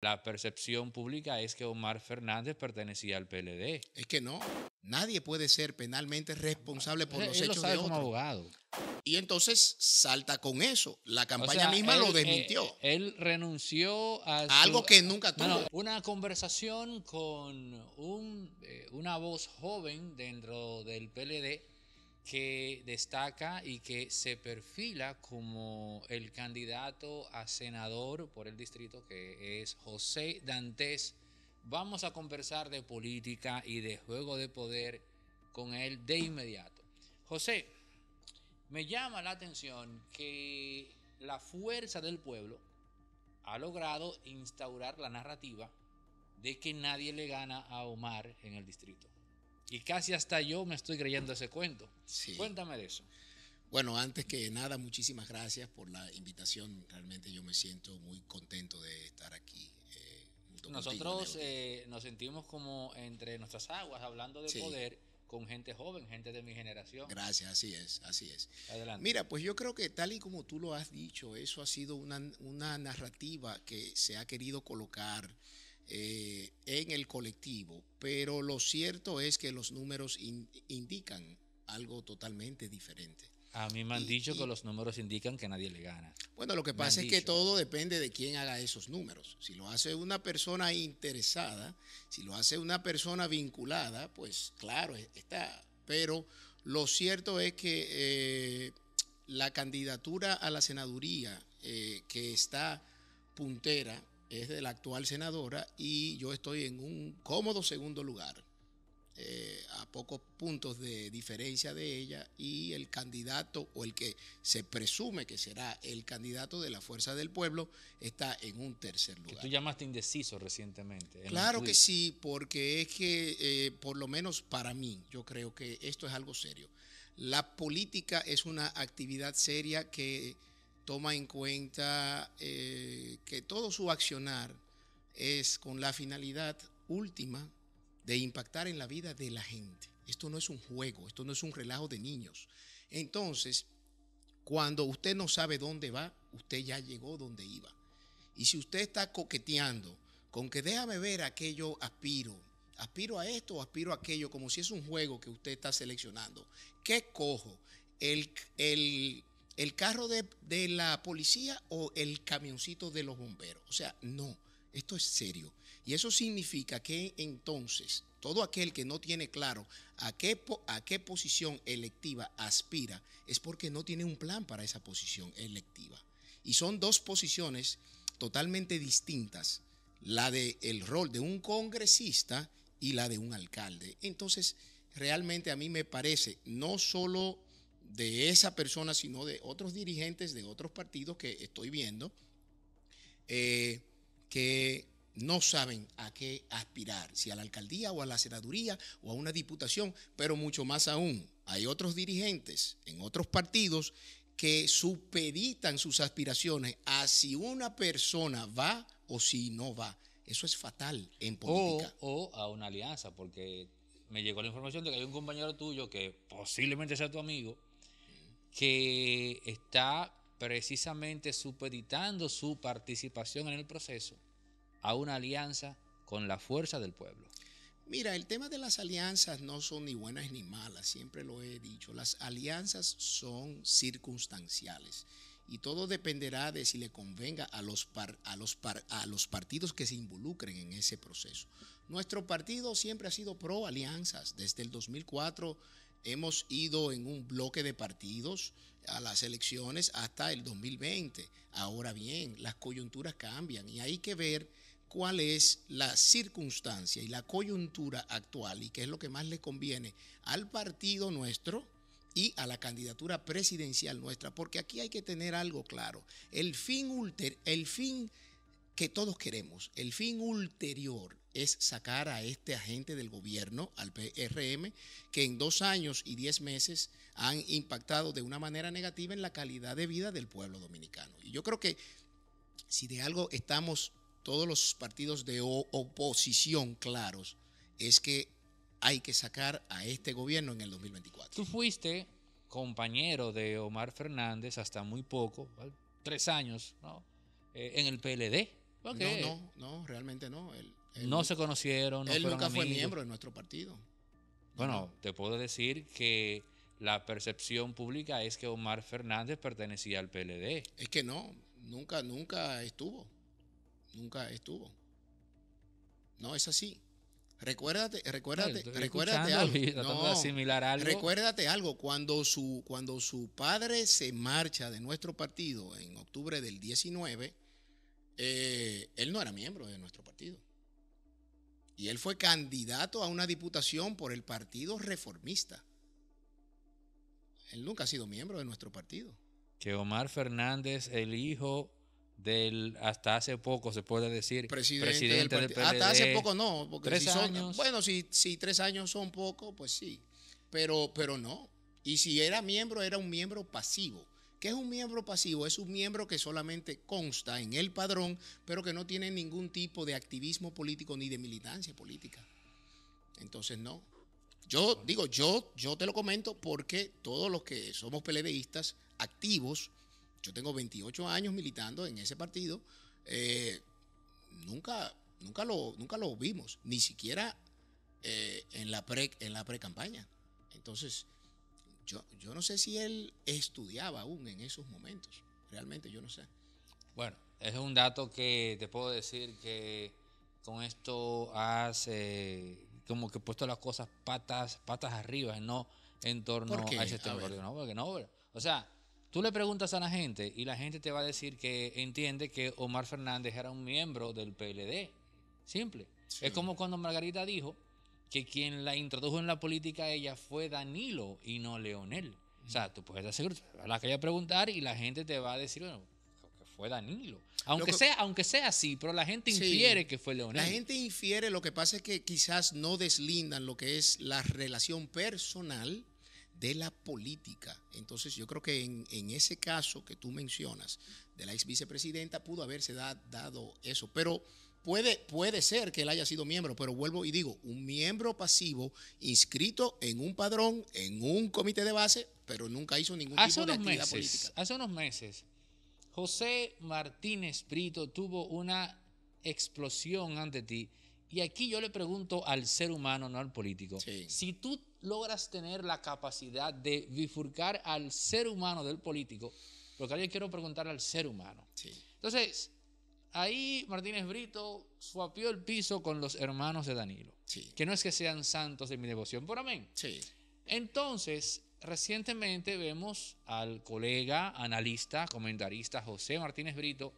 La percepción pública es que Omar Fernández pertenecía al PLD. Es que no, nadie puede ser penalmente responsable por los hechos de un abogado. Y entonces salta con eso. La campaña misma lo eh, desmintió. Él, renunció a, algo que nunca tuvo. una conversación con un, eh, una voz joven dentro del PLD que destaca y que se perfila como el candidato a senador por el distrito, que es José Dantes. Vamos a conversar de política y de juego de poder con él de inmediato. José, me llama la atención que la fuerza del pueblo ha logrado instaurar la narrativa de que nadie le gana a Omar en el distrito. Y casi hasta yo me estoy creyendo ese cuento. Cuéntame de eso. Bueno, antes que nada, muchísimas gracias por la invitación. Realmente yo me siento muy contento de estar aquí. Eh, Nosotros eh, nos sentimos como entre nuestras aguas, hablando de poder con gente joven, gente de mi generación. Gracias, así es, así es. Adelante. Mira, pues yo creo que tal y como tú lo has dicho, eso ha sido una, una narrativa que se ha querido colocar eh, en el colectivo, pero lo cierto es que los números indican algo totalmente diferente. A mí me han dicho que los números indican que nadie le gana. Bueno, lo que pasa es que todo depende de quién haga esos números. Si lo hace una persona interesada, si lo hace una persona vinculada, pues claro, e, está. Pero lo cierto es que eh, la candidatura a la senaduría eh, que está puntera es de la actual senadora y yo estoy en un cómodo segundo lugar, eh, a pocos puntos de diferencia de ella y el candidato o el que se presume que será el candidato de la Fuerza del Pueblo está en un tercer lugar. Que tú llamaste indeciso recientemente. Claro que sí, porque es que eh, por lo menos para mí yo creo que esto es algo serio. La política es una actividad seria que toma en cuenta eh, que todo su accionar es con la finalidad última de impactar en la vida de la gente. Esto no es un juego, esto no es un relajo de niños. Entonces, cuando usted no sabe dónde va, usted ya llegó donde iba. Y si usted está coqueteando con que déjame ver aquello, aspiro, aspiro a esto o aspiro a aquello, como si es un juego que usted está seleccionando, ¿qué cojo? El, el el carro de, la policía o el camioncito de los bomberos. O sea, no, esto es serio. Y eso significa que entonces todo aquel que no tiene claro a qué, a qué posición electiva aspira es porque no tiene un plan para esa posición electiva. Y son dos posiciones totalmente distintas, la del el rol de un congresista y la de un alcalde. Entonces, realmente a mí me parece no solo de esa persona, sino de otros dirigentes de otros partidos que estoy viendo, eh, que no saben a qué aspirar, si a la alcaldía o a la senaduría o a una diputación, pero mucho más aún, hay otros dirigentes en otros partidos que supeditan sus aspiraciones a si una persona va o si no va. Eso es fatal en política. o a una alianza, porque me llegó la información de que hay un compañero tuyo que posiblemente sea tu amigo, que está precisamente supeditando su participación en el proceso a una alianza con la fuerza del pueblo. Mira, el tema de las alianzas no son ni buenas ni malas, siempre lo he dicho. Las alianzas son circunstanciales y todo dependerá de si le convenga a los, a, los a los partidos que se involucren en ese proceso. Nuestro partido siempre ha sido pro alianzas. Desde el 2004 hemos ido en un bloque de partidos a las elecciones hasta el 2020. Ahora bien, las coyunturas cambian y hay que ver cuál es la circunstancia y la coyuntura actual y qué es lo que más le conviene al partido nuestro y a la candidatura presidencial nuestra, porque aquí hay que tener algo claro. El fin, ulter, el fin que todos queremos, el fin ulterior es sacar a este agente del gobierno, al PRM, que en dos años y diez meses han impactado de una manera negativa en la calidad de vida del pueblo dominicano. Y yo creo que si de algo estamos todos los partidos de oposición claros, es que hay que sacar a este gobierno en el 2024. Tú fuiste compañero de Omar Fernández hasta muy poco, tres años, ¿no? Eh, en el PLD. No, no, no, realmente no. El, no se conocieron. No él nunca fue miembro de nuestro partido. Bueno, te puedo decir que la percepción pública es que Omar Fernández pertenecía al PLD. Es que no, nunca, nunca estuvo. Nunca estuvo. No es así. Recuérdate, recuérdate, recuérdate algo. Recuérdate algo. Cuando su, cuando su padre se marcha de nuestro partido en octubre del 19, eh, él no era miembro de nuestro partido. Y él fue candidato a una diputación por el Partido Reformista. Él nunca ha sido miembro de nuestro partido. Que Omar Fernández, el hijo del hasta hace poco se puede decir presidente, del, Partido hasta hace poco no porque tres años. bueno si, si tres años son poco pues sí pero pero no y si era miembro era un miembro pasivo ¿Qué es un miembro pasivo? Es un miembro que solamente consta en el padrón, pero que no tiene ningún tipo de activismo político ni de militancia política. Entonces, no. Yo digo, yo, yo te lo comento porque todos los que somos peledeístas activos, yo tengo 28 años militando en ese partido, eh, nunca, nunca, lo, nunca vimos, ni siquiera eh, en la pre en la pre-campaña. Entonces, yo, yo no sé si él estudiaba aún en esos momentos. Realmente yo no sé. Bueno, es un dato que te puedo decir que con esto has eh, como que puesto las cosas patas, patas arriba, no en torno a ese tema. no, porque no, o sea, tú le preguntas a la gente y la gente te va a decir que entiende que Omar Fernández era un miembro del PLD. Simple. Es como cuando Margarita dijo que quien la introdujo en la política ella fue Danilo y no Leonel. O sea, tú puedes asegurarte a la que a preguntar y la gente te va a decir, bueno, que fue Danilo. Aunque, sea, aunque sea así, pero la gente infiere que fue Leonel. La gente infiere, lo que pasa es que quizás no deslindan lo que es la relación personal de la política. Entonces yo creo que en, ese caso que tú mencionas de la ex vicepresidenta pudo haberse dado eso, pero puede, puede ser que él haya sido miembro, pero vuelvo y digo, un miembro pasivo inscrito en un padrón, en un comité de base, pero nunca hizo ningún hace tipo de actividad política. Hace unos meses, José Martínez Brito tuvo una explosión ante ti y aquí yo le pregunto al ser humano, no al político, si tú logras tener la capacidad de bifurcar al ser humano del político, porque que yo quiero preguntar al ser humano. Entonces, ahí Martínez Brito suapió el piso con los hermanos de Danilo, que no es que sean santos de mi devoción, por amén. Entonces, recientemente vemos al colega, analista, comentarista José Martínez Brito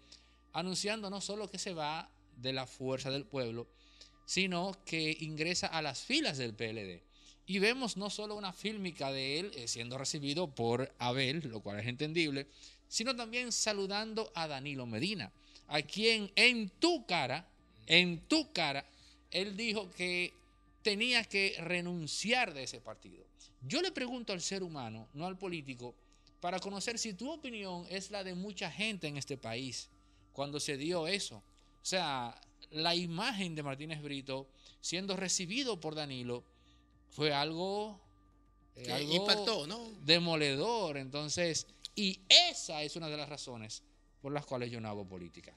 anunciando no solo que se va de la fuerza del pueblo, sino que ingresa a las filas del PLD. Y vemos no solo una fílmica de él eh, siendo recibido por Abel, lo cual es entendible, sino también saludando a Danilo Medina, a quien en tu cara, en tu cara, él dijo que tenía que renunciar de ese partido. Yo le pregunto al ser humano, no al político, para conocer si tu opinión es la de mucha gente en este país, cuando se dio eso. O sea, la imagen de Martínez Brito siendo recibido por Danilo fue eh, algo, impactó, ¿no? demoledor. Entonces, y esa es una de las razones por las cuales yo no hago política.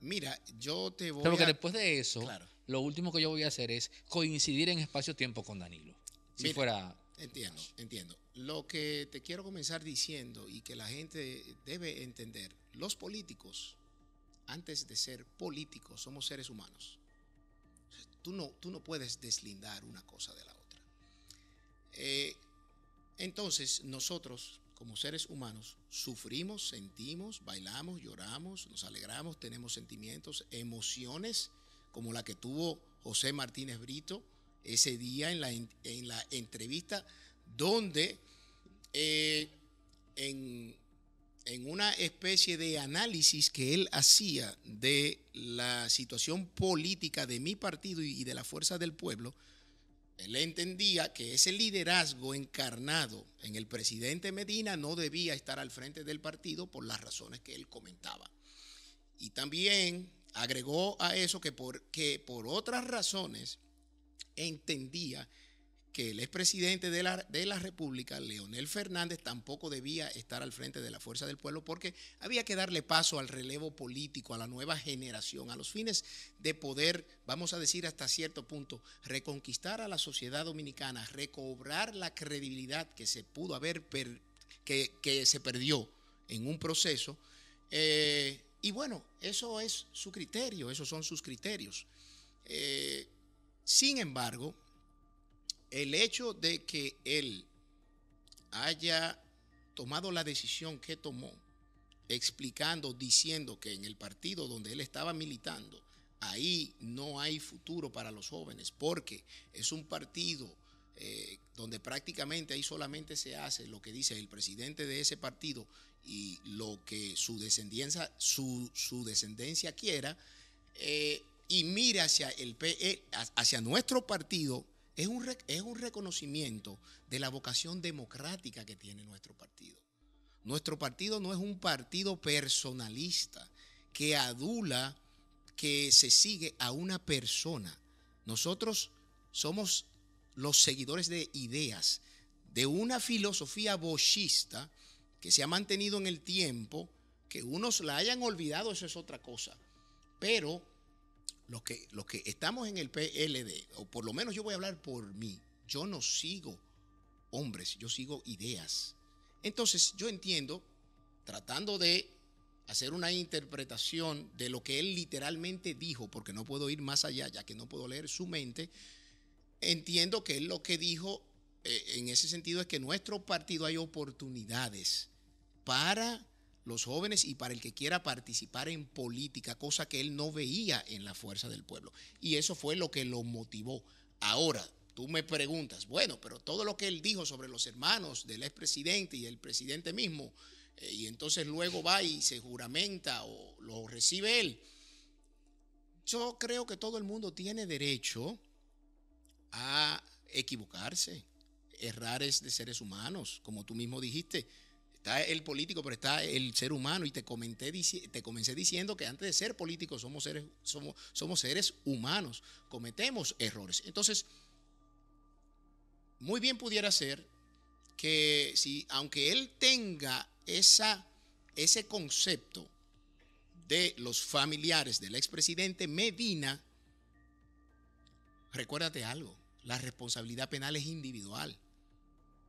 Mira, yo te voy Pero que después de eso, lo último que yo voy a hacer es coincidir en espacio-tiempo con Danilo. Si fuera... Entiendo, entiendo. Lo que te quiero comenzar diciendo y que la gente debe entender, los políticos antes de ser políticos, somos seres humanos. Tú no, tú no puedes deslindar una cosa de la otra. Eh, entonces, nosotros como seres humanos sufrimos, sentimos, bailamos, lloramos, nos alegramos, tenemos sentimientos, emociones, como la que tuvo José Martínez Brito ese día en la, en la entrevista, donde eh, en en una especie de análisis que él hacía de la situación política de mi partido y de la fuerza del pueblo, él entendía que ese liderazgo encarnado en el presidente Medina no debía estar al frente del partido por las razones que él comentaba. Y también agregó a eso que por, por otras razones entendía que que el expresidente de la, de la República, Leonel Fernández, tampoco debía estar al frente de la Fuerza del Pueblo porque había que darle paso al relevo político, a la nueva generación, a los fines de poder, vamos a decir hasta cierto punto, reconquistar a la sociedad dominicana, recobrar la credibilidad que se pudo haber, que, se perdió en un proceso. Eh, y bueno, eso es su criterio, esos son sus criterios. Eh, sin embargo, el hecho de que él haya tomado la decisión que tomó, explicando, diciendo que en el partido donde él estaba militando, ahí no hay futuro para los jóvenes, porque es un partido eh, donde prácticamente ahí solamente se hace lo que dice el presidente de ese partido y lo que su descendencia, su, descendencia quiera, eh, y mira hacia, el, eh, hacia nuestro partido es un, reconocimiento de la vocación democrática que tiene nuestro partido. Nuestro partido no es un partido personalista que adula, que se sigue a una persona. Nosotros somos los seguidores de ideas, de una filosofía boschista que se ha mantenido en el tiempo, que unos la hayan olvidado, eso es otra cosa. Pero los que, que estamos en el PLD, o por lo menos yo voy a hablar por mí, yo no sigo hombres, yo sigo ideas. Entonces yo entiendo, tratando de hacer una interpretación de lo que él literalmente dijo, porque no puedo ir más allá, ya que no puedo leer su mente, entiendo que él lo que dijo eh, en ese sentido es que nuestro partido hay oportunidades para los jóvenes y para el que quiera participar en política, cosa que él no veía en la fuerza del pueblo. Y eso fue lo que lo motivó. Ahora, tú me preguntas, bueno, pero todo lo que él dijo sobre los hermanos del expresidente y el presidente mismo, eh, y entonces luego va y se juramenta o lo recibe él. Yo creo que todo el mundo tiene derecho a equivocarse. Errar de seres humanos, como tú mismo dijiste el político, pero está el ser humano. Y te, comenté, te comencé diciendo que antes de ser político somos seres, somos, somos seres humanos, cometemos errores. Entonces, muy bien pudiera ser que si, aunque él tenga esa, ese concepto de los familiares del expresidente Medina, recuérdate algo, la responsabilidad penal es individual.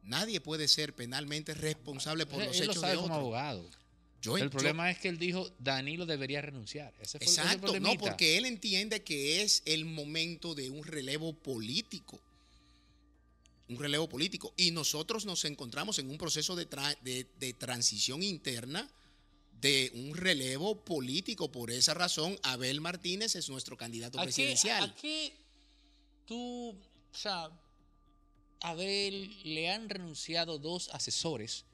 Nadie puede ser penalmente responsable por los hechos lo sabe de otro. como abogado. el problema es que él dijo Danilo debería renunciar. Ese fue, exacto, no, porque él entiende que es el momento de un relevo político. Un relevo político. Y nosotros nos encontramos en un proceso de, transición interna de un relevo político. Por esa razón, Abel Martínez es nuestro candidato presidencial. Aquí tú, o sea, Abel le han renunciado dos asesores,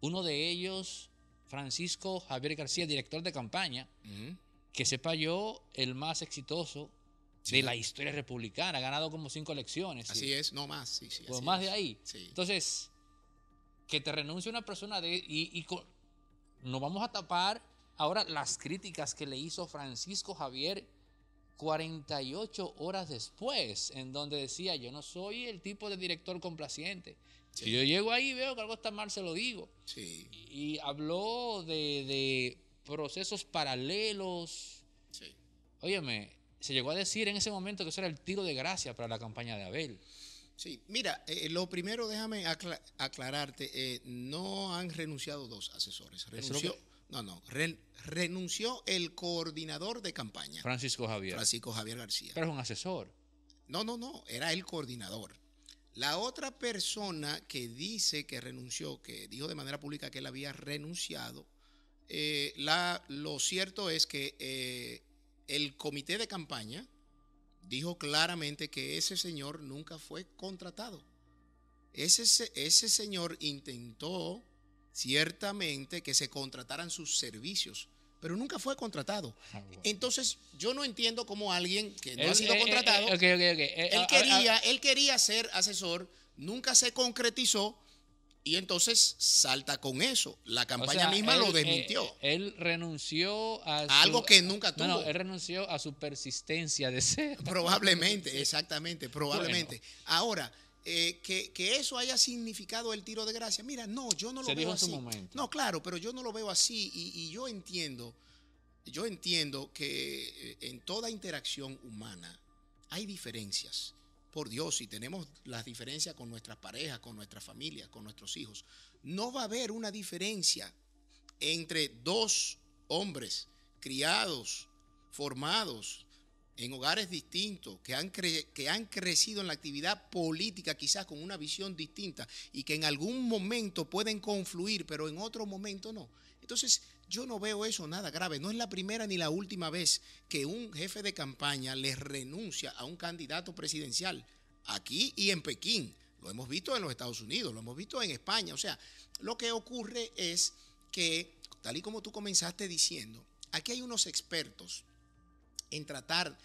uno de ellos Francisco Javier García, director de campaña, que sepa yo, el más exitoso de la historia republicana, ha ganado como cinco elecciones. Así es, no más, sí, sí. Pues más de ahí. Entonces, que te renuncie una persona de, y, nos vamos a tapar ahora las críticas que le hizo Francisco Javier 48 horas después, en donde decía, yo no soy el tipo de director complaciente. Si yo llego ahí veo que algo está mal, se lo digo. Y, habló de, procesos paralelos. Sí. Óyeme, se llegó a decir en ese momento que eso era el tiro de gracia para la campaña de Abel. Sí, mira, eh, lo primero déjame aclararte, eh, no han renunciado dos asesores, renunció, no, no, renunció el coordinador de campaña. Francisco Javier. Francisco Javier García. Pero es un asesor. No, no, no, era el coordinador. La otra persona que dice que renunció, que dijo de manera pública que él había renunciado, eh, la, lo cierto es que eh, el comité de campaña dijo claramente que ese señor nunca fue contratado. Ese, ese señor intentó ciertamente que se contrataran sus servicios, pero nunca fue contratado. Ah, entonces, yo no entiendo cómo alguien que no ha sido eh, eh, contratado, eh, él, ah, ah, quería, él quería ser asesor, nunca se concretizó. Y entonces salta con eso. La campaña misma lo desmintió. Él, renunció a, su, algo que nunca tuvo. No, él renunció a su persistencia de ser. Probablemente, exactamente, probablemente. Ahora, eh, que, eso haya significado el tiro de gracia. Mira, no, yo no lo veo así. No, claro, pero yo no lo veo así y, yo entiendo, yo entiendo que eh, en toda interacción humana hay diferencias. Por Dios, si tenemos las diferencias con nuestras parejas, con nuestra familia, con nuestros hijos, no va a haber una diferencia entre dos hombres criados, formados, en hogares distintos, que han, que han crecido en la actividad política quizás con una visión distinta y que en algún momento pueden confluir, pero en otro momento no. Entonces, yo no veo eso nada grave. No es la primera ni la última vez que un jefe de campaña le renuncia a un candidato presidencial, aquí y en Pekín. Lo hemos visto en los Estados Unidos, lo hemos visto en España. O sea, lo que ocurre es que, tal y como tú comenzaste diciendo, aquí hay unos expertos en tratar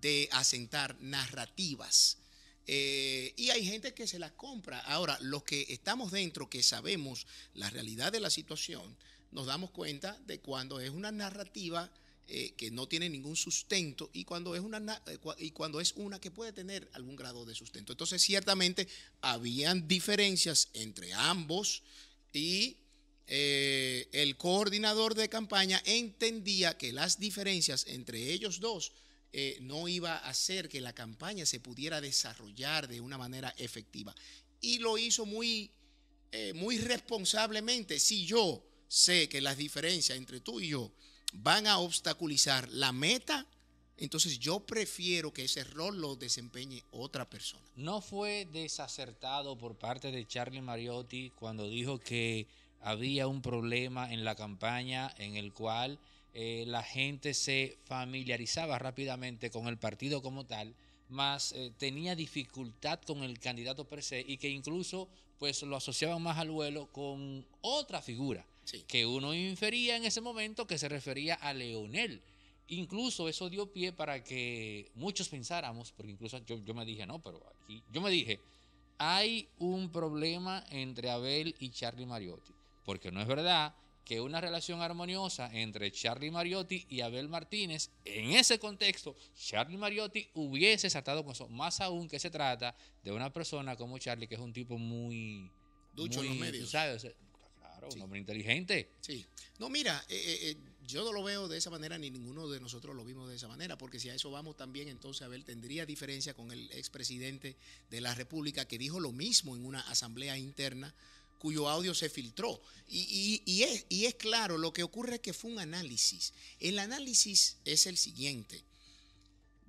de asentar narrativas. Eh, y hay gente que se las compra. Ahora, los que estamos dentro, que sabemos la realidad de la situación, nos damos cuenta de cuando es una narrativa eh, que no tiene ningún sustento y cuando, es una, eh, y cuando es una que puede tener algún grado de sustento. Entonces, ciertamente, habían diferencias entre ambos y eh, el coordinador de campaña entendía que las diferencias entre ellos dos eh, no iba a hacer que la campaña se pudiera desarrollar de una manera efectiva. Y lo hizo muy, eh, muy responsablemente. Si yo sé que las diferencias entre tú y yo van a obstaculizar la meta, entonces yo prefiero que ese rol lo desempeñe otra persona. No fue desacertado por parte de Charlie Mariotti cuando dijo que había un problema en la campaña en el cual eh, la gente se familiarizaba rápidamente con el partido como tal, más eh, tenía dificultad con el candidato per se y que incluso pues lo asociaban más al vuelo con otra figura que uno infería en ese momento que se refería a Leonel. Incluso eso dio pie para que muchos pensáramos, porque incluso yo, yo me dije, no, pero aquí, yo me dije, hay un problema entre Abel y Charlie Mariotti. Porque no es verdad que una relación armoniosa entre Charlie Mariotti y Abel Martínez, en ese contexto, Charlie Mariotti hubiese saltado con eso. Más aún que se trata de una persona como Charlie, que es un tipo muy... Ducho en los medios. Claro, un hombre inteligente. Sí. No, mira, eh, eh, eh, yo no lo veo de esa manera, ni ninguno de nosotros lo vimos de esa manera, porque si a eso vamos también, entonces Abel tendría diferencia con el expresidente de la República, que dijo lo mismo en una asamblea interna cuyo audio se filtró. Y, y, es, claro, lo que ocurre es que fue un análisis. El análisis es el siguiente.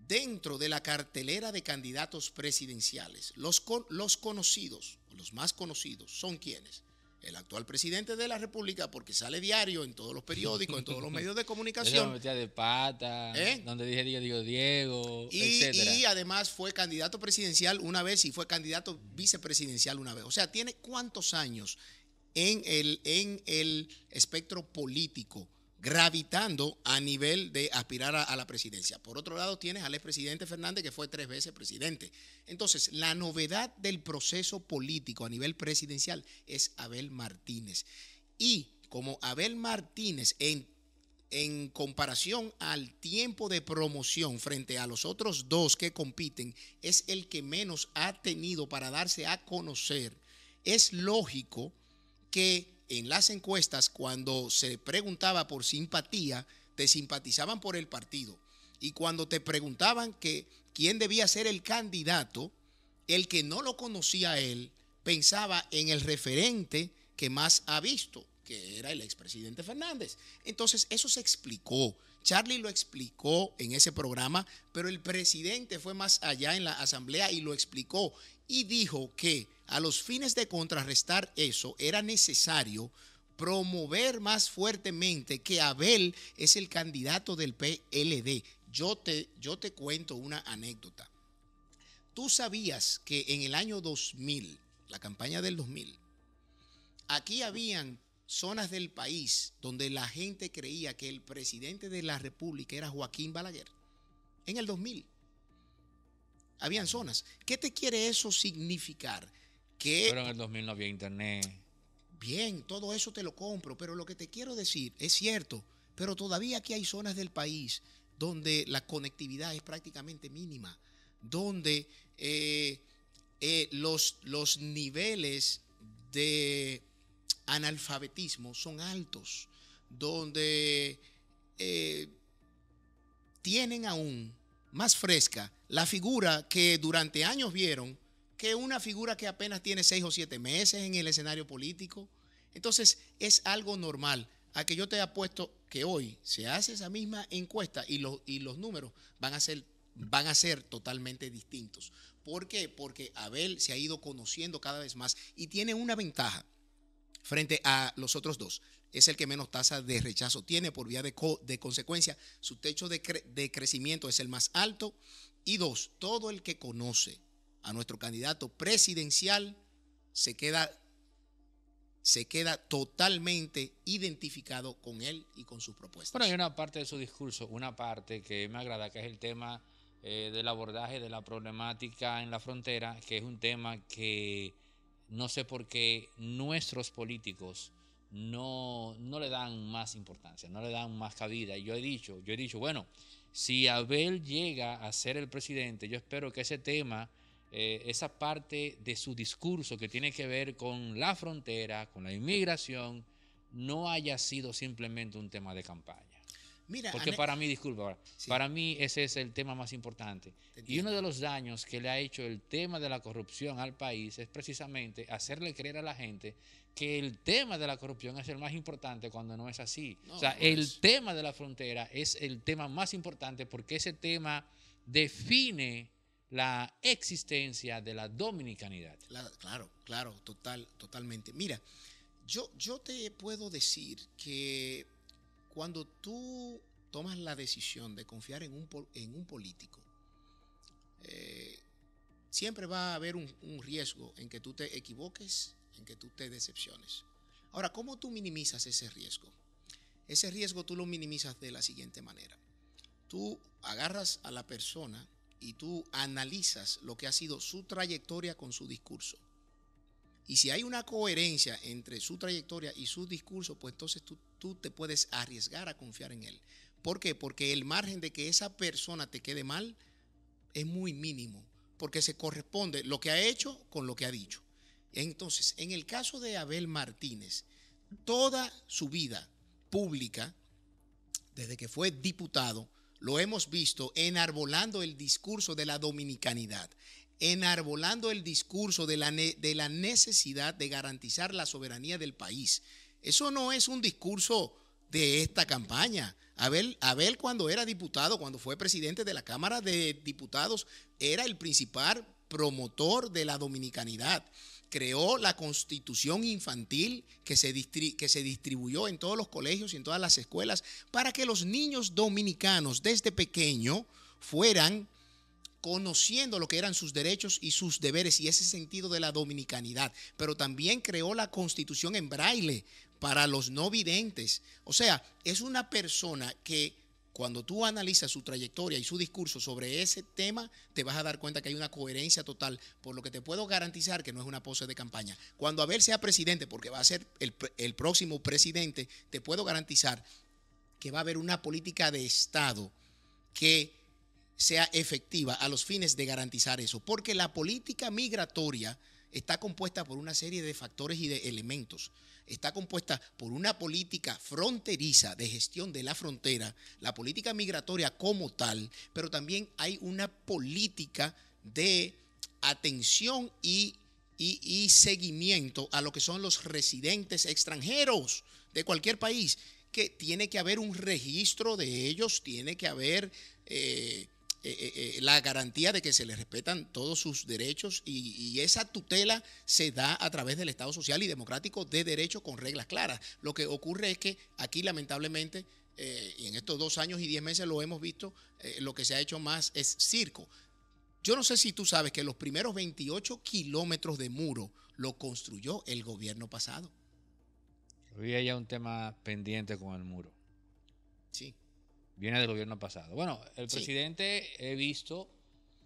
Dentro de la cartelera de candidatos presidenciales, los, los conocidos, los más conocidos, son quienes? el actual presidente de la República, porque sale diario en todos los periódicos, en todos los medios de comunicación. metía de pata, ¿Eh? donde dije Diego, Diego, y, etcétera. y además fue candidato presidencial una vez y fue candidato vicepresidencial una vez. O sea, tiene cuántos años en el, en el espectro político gravitando a nivel de aspirar a, la presidencia. Por otro lado, tienes al expresidente Fernández, que fue tres veces presidente. Entonces, la novedad del proceso político a nivel presidencial es Abel Martínez. Y como Abel Martínez, en, en comparación al tiempo de promoción frente a los otros dos que compiten, es el que menos ha tenido para darse a conocer, es lógico que en las encuestas, cuando se preguntaba por simpatía, te simpatizaban por el partido. Y cuando te preguntaban que quién debía ser el candidato, el que no lo conocía él pensaba en el referente que más ha visto que era el expresidente Fernández. Entonces, eso se explicó. Charlie lo explicó en ese programa, pero el presidente fue más allá en la asamblea y lo explicó y dijo que a los fines de contrarrestar eso era necesario promover más fuertemente que Abel es el candidato del PLD. Yo te, yo te cuento una anécdota. Tú sabías que en el año 2000, la campaña del 2000, aquí habían zonas del país donde la gente creía que el presidente de la República era Joaquín Balaguer. En el 2000. Habían zonas. ¿Qué te quiere eso significar? Que, pero en el 2000 no había internet. Bien, todo eso te lo compro, pero lo que te quiero decir es cierto, pero todavía aquí hay zonas del país donde la conectividad es prácticamente mínima, donde eh, eh, los, los niveles de analfabetismo son altos, donde eh, tienen aún más fresca la figura que durante años vieron que una figura que apenas tiene seis o siete meses en el escenario político. Entonces es algo normal a que yo te apuesto que hoy se hace esa misma encuesta y, y los números van a, ser, van a ser totalmente distintos. ¿Por qué? Porque Abel se ha ido conociendo cada vez más y tiene una ventaja frente a los otros dos. Es el que menos tasa de rechazo tiene por vía de, de consecuencia. Su techo de, de crecimiento es el más alto. Y dos, todo el que conoce a nuestro candidato presidencial se queda se queda totalmente identificado con él y con sus propuestas. Bueno, hay una parte de su discurso, una parte que me agrada, que es el tema eh, del abordaje de la problemática en la frontera, que es un tema que no sé por qué nuestros políticos no, le dan más importancia, no le dan más cabida. Yo he dicho, yo he dicho, bueno, si Abel llega a ser el presidente, yo espero que ese tema, eh, esa parte de su discurso que tiene que ver con la frontera, con la inmigración, no haya sido simplemente un tema de campaña. Porque para mí, disculpa, para mí ese es el tema más importante. Y uno de los daños que le ha hecho el tema de la corrupción al país es precisamente hacerle creer a la gente que el tema de la corrupción es el más importante cuando no es así. o sea, el tema de la frontera es el tema más importante porque ese tema define la existencia de la dominicanidad. claro, claro, total, totalmente. Mira, yo, yo te puedo decir que cuando tú tomas la decisión de confiar en un, en un político, eh, siempre va a haber un, un, riesgo en que tú te equivoques, en que tú te decepciones. Ahora, ¿cómo tú minimizas ese riesgo? Ese riesgo tú lo minimizas de la siguiente manera. Tú agarras a la persona y tú analizas lo que ha sido su trayectoria con su discurso. Y si hay una coherencia entre su trayectoria y su discurso, pues entonces tú tú te puedes arriesgar a confiar en Él. ¿Por qué? Porque el margen de que esa persona te quede mal es muy mínimo, porque se corresponde lo que ha hecho con lo que ha dicho. Entonces, en el caso de Abel Martínez, toda su vida pública, desde que fue diputado, lo hemos visto enarbolando el discurso de la dominicanidad, enarbolando el discurso de la, de la necesidad de garantizar la soberanía del país, eso no es un discurso de esta campaña. Abel, Abel cuando era diputado, cuando fue presidente de la Cámara de Diputados, era el principal promotor de la dominicanidad. Creó la constitución infantil que se, que se distribuyó en todos los colegios y en todas las escuelas para que los niños dominicanos desde pequeño fueran conociendo lo que eran sus derechos y sus deberes y ese sentido de la dominicanidad. Pero también creó la constitución en braille para los no videntes. O sea, es una persona que cuando tú analizas su trayectoria y su discurso sobre ese tema, te vas a dar cuenta que hay una coherencia total, por lo que te puedo garantizar que no es una pose de campaña. Cuando Abel sea presidente, porque va a ser el, el próximo presidente, te puedo garantizar que va a haber una política de Estado que sea efectiva a los fines de garantizar eso, porque la política migratoria está compuesta por una serie de factores y de elementos. Está compuesta por una política fronteriza de gestión de la frontera, la política migratoria como tal, pero también hay una política de atención y, y, seguimiento a lo que son los residentes extranjeros de cualquier país, que tiene que haber un registro de ellos, tiene que haber... Eh, eh, eh, eh, la garantía de que se le respetan todos sus derechos y, esa tutela se da a través del Estado Social y Democrático de Derecho con reglas claras. Lo que ocurre es que aquí lamentablemente, y en estos dos años y diez meses lo hemos visto, lo que se ha hecho más es circo. Yo no sé si tú sabes que los primeros 28 kilómetros de muro lo construyó el gobierno pasado. Hoy hay un tema pendiente con el muro viene del gobierno pasado. Bueno, el presidente he visto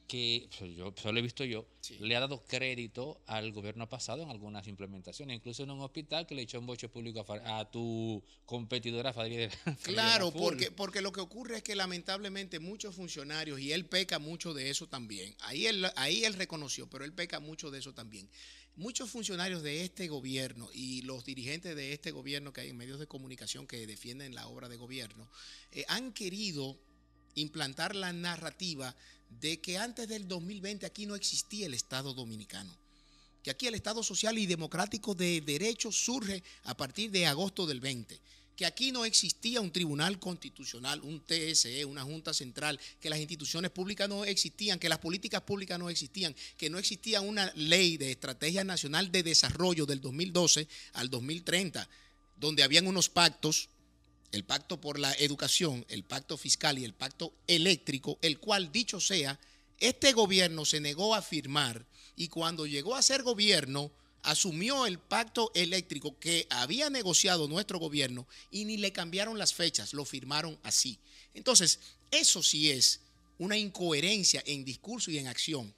que, pues, yo, solo pues, he visto yo, le ha dado crédito al gobierno pasado en algunas implementaciones, incluso en un hospital que le echó un boche público a, tu competidora Fadri Claro, porque, porque lo que ocurre es que lamentablemente muchos funcionarios, y él peca mucho de eso también, ahí ahí él reconoció, pero él peca mucho de eso también Muchos funcionarios de este gobierno y los dirigentes de este gobierno que hay en medios de comunicación que defienden la obra de gobierno eh, han querido implantar la narrativa de que antes del 2020 aquí no existía el Estado dominicano que aquí el Estado Social y Democrático de Derecho surge a partir de agosto del 20 que aquí no existía un tribunal constitucional, un TSE, una junta central, que las instituciones públicas no existían, que las políticas públicas no existían, que no existía una ley de estrategia nacional de desarrollo del 2012 al 2030, donde habían unos pactos, el pacto por la educación, el pacto fiscal y el pacto eléctrico, el cual, dicho sea, este gobierno se negó a firmar y cuando llegó a ser gobierno asumió el pacto eléctrico que había negociado nuestro gobierno y ni le cambiaron las fechas, lo firmaron así. Entonces, eso sí es una incoherencia en discurso y en acción.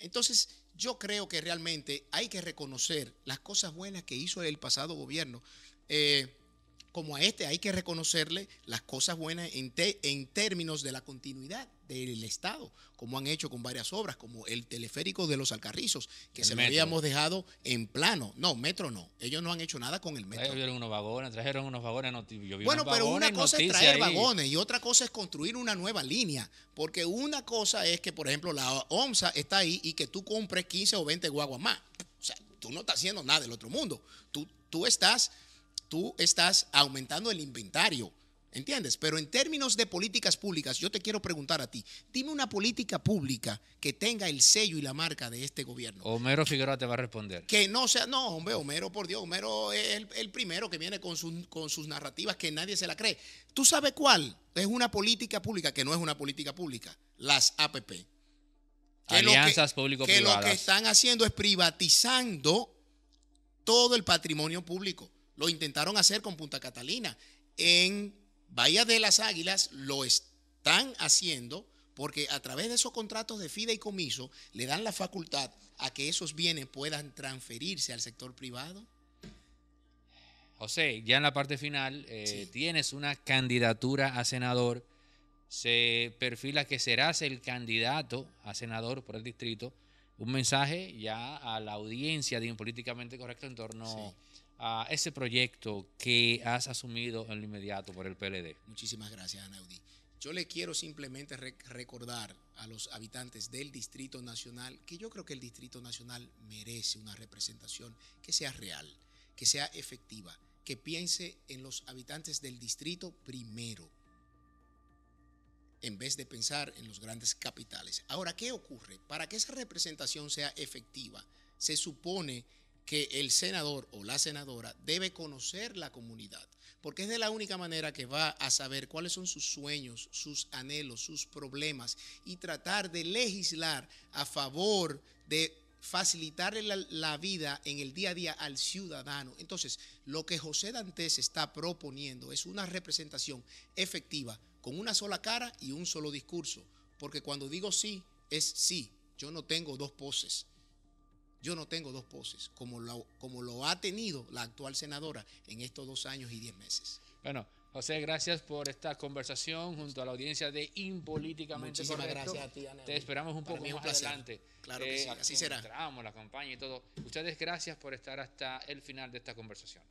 Entonces, yo creo que realmente hay que reconocer las cosas buenas que hizo el pasado gobierno. Eh, como a este hay que reconocerle las cosas buenas en, términos de la continuidad del Estado, como han hecho con varias obras, como el teleférico de los Alcarrizos, que se lo habíamos dejado en plano. No, metro no. Ellos no han hecho nada con el metro. Trajeron unos vagones, trajeron unos vagones. bueno, pero una cosa es traer vagones y otra cosa es construir una nueva línea. Porque una cosa es que, por ejemplo, la OMSA está ahí y que tú compres 15 o 20 guaguas más. O sea, tú no estás haciendo nada del otro mundo. Tú, tú estás tú estás aumentando el inventario. ¿Entiendes? Pero en términos de políticas públicas, yo te quiero preguntar a ti, dime una política pública que tenga el sello y la marca de este gobierno. Homero Figueroa te va a responder. Que no sea, no, hombre, Homero, por Dios, Homero es el, primero que viene con, sus narrativas que nadie se la cree. ¿Tú sabes cuál? Es una política pública que no es una política pública, las APP. Alianzas público-privadas. Que lo que están haciendo es privatizando todo el patrimonio público. Lo intentaron hacer con Punta Catalina. En Bahía de las Águilas lo están haciendo porque a través de esos contratos de fideicomiso le dan la facultad a que esos bienes puedan transferirse al sector privado. José, ya en la parte final, eh, tienes una candidatura a senador. Se perfila que serás el candidato a senador por el distrito. Un mensaje ya a la audiencia de políticamente Correcto en torno a ese proyecto que has asumido en lo inmediato por el PLD? Muchísimas gracias, Anaudí. Yo le quiero simplemente recordar a los habitantes del Distrito Nacional que yo creo que el Distrito Nacional merece una representación que sea real, que sea efectiva, que piense en los habitantes del distrito primero, en vez de pensar en los grandes capitales. Ahora, ¿qué ocurre? Para que esa representación sea efectiva, se supone que el senador o la senadora debe conocer la comunidad, porque es de la única manera que va a saber cuáles son sus sueños, sus anhelos, sus problemas y tratar de legislar a favor de facilitarle la, vida en el día a día al ciudadano. Entonces, lo que José Dantes está proponiendo es una representación efectiva con una sola cara y un solo discurso, porque cuando digo sí, es sí, yo no tengo dos poses yo no tengo dos poses, como lo, como lo ha tenido la actual senadora en estos dos años y diez meses. Bueno, José, gracias por esta conversación junto a la audiencia de Impolíticamente Muchísimas gracias a ti, Ana. Te esperamos un poco más adelante. Claro que eh, sí, así será. la campaña y todo. Ustedes, gracias por estar hasta el final de esta conversación.